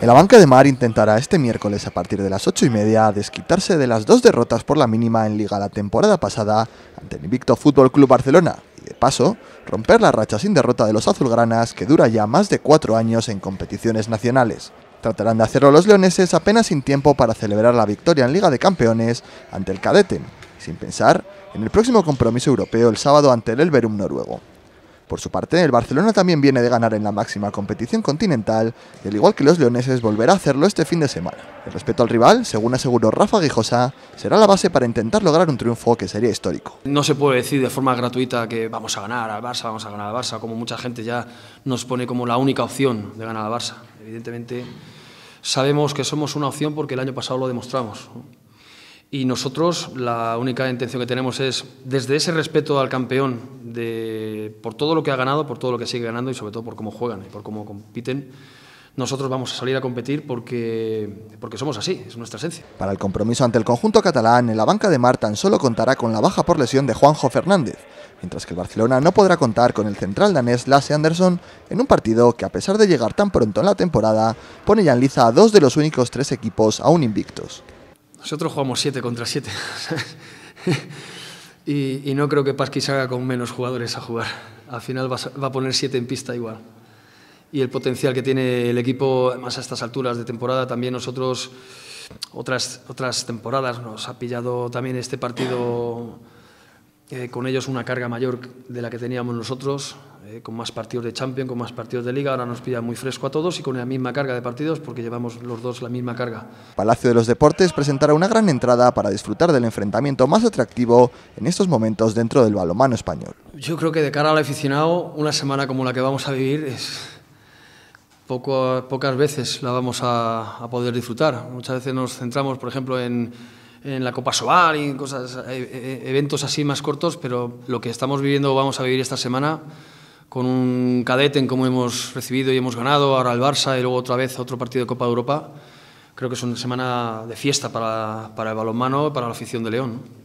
El Abanca de mar intentará este miércoles a partir de las 8 y media desquitarse de las dos derrotas por la mínima en Liga la temporada pasada ante el invicto Fútbol Club Barcelona y de paso romper la racha sin derrota de los azulgranas que dura ya más de cuatro años en competiciones nacionales. Tratarán de hacerlo los leoneses apenas sin tiempo para celebrar la victoria en Liga de Campeones ante el Cadeten, sin pensar en el próximo compromiso europeo el sábado ante el Elverum noruego. Por su parte, el Barcelona también viene de ganar en la máxima competición continental y al igual que los leoneses volverá a hacerlo este fin de semana. El respeto al rival, según aseguró Rafa Guijosa, será la base para intentar lograr un triunfo que sería histórico. No se puede decir de forma gratuita que vamos a ganar al Barça, vamos a ganar al Barça, como mucha gente ya nos pone como la única opción de ganar al Barça. Evidentemente sabemos que somos una opción porque el año pasado lo demostramos. Y nosotros la única intención que tenemos es, desde ese respeto al campeón, de, por todo lo que ha ganado, por todo lo que sigue ganando y sobre todo por cómo juegan y por cómo compiten, nosotros vamos a salir a competir porque, porque somos así, es nuestra esencia. Para el compromiso ante el conjunto catalán, en la banca de Mar tan solo contará con la baja por lesión de Juanjo Fernández, mientras que el Barcelona no podrá contar con el central danés Lasse Anderson en un partido que, a pesar de llegar tan pronto en la temporada, pone ya en liza a dos de los únicos tres equipos aún invictos. Nosotros jugamos 7 contra 7. y, no creo que Pasqui haga con menos jugadores a jugar. Al final va, a poner 7 en pista igual. Y el potencial que tiene el equipo, más a estas alturas de temporada, también nosotros, otras, otras temporadas, nos ha pillado también este partido con ellos una carga mayor de la que teníamos nosotros, eh, con más partidos de champion, con más partidos de Liga, ahora nos pilla muy fresco a todos y con la misma carga de partidos porque llevamos los dos la misma carga. Palacio de los Deportes presentará una gran entrada para disfrutar del enfrentamiento más atractivo en estos momentos dentro del balonmano español. Yo creo que de cara al aficionado, una semana como la que vamos a vivir es poco, pocas veces la vamos a poder disfrutar. Muchas veces nos centramos, por ejemplo, en en la Copa Sobar y cosas, eh, eh, eh, eventos así más cortos, pero lo que estamos viviendo, vamos a vivir esta semana con un cadete en cómo hemos recibido y hemos ganado, ahora el Barça y luego otra vez otro partido de Copa de Europa. Creo que es una semana de fiesta para, para el balonmano, para la afición de León.